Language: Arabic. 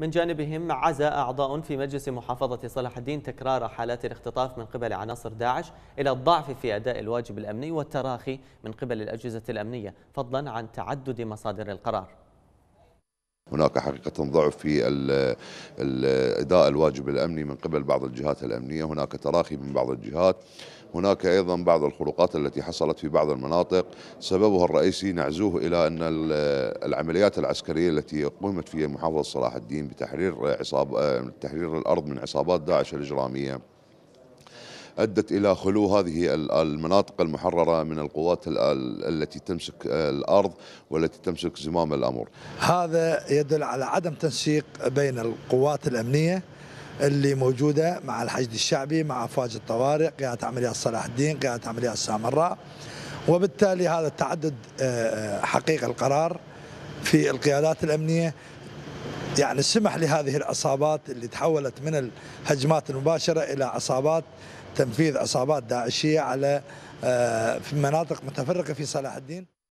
من جانبهم عزى أعضاء في مجلس محافظة صلاح الدين تكرار حالات الاختطاف من قبل عناصر داعش إلى الضعف في أداء الواجب الأمني والتراخي من قبل الأجهزة الأمنية فضلا عن تعدد مصادر القرار هناك حقيقة ضعف في أداء الواجب الأمني من قبل بعض الجهات الأمنية هناك تراخي من بعض الجهات هناك أيضا بعض الخروقات التي حصلت في بعض المناطق سببها الرئيسي نعزوه إلى أن العمليات العسكرية التي قمت فيها محافظة صلاح الدين بتحرير عصاب آه، تحرير الأرض من عصابات داعش الإجرامية أدت إلى خلو هذه المناطق المحررة من القوات التي تمسك الأرض والتي تمسك زمام الأمر هذا يدل على عدم تنسيق بين القوات الأمنية اللي موجودة مع الحشد الشعبي مع أفواج الطوارئ قيادة عمليات صلاح الدين قيادة عمليات سامراء وبالتالي هذا التعدد آه، آه، حقيقة القرار في القيادات الأمنية يعني سمح لهذه العصابات اللي تحولت من الهجمات المباشرة إلى عصابات تنفيذ عصابات داعشية على آه، في مناطق متفرقة في صلاح الدين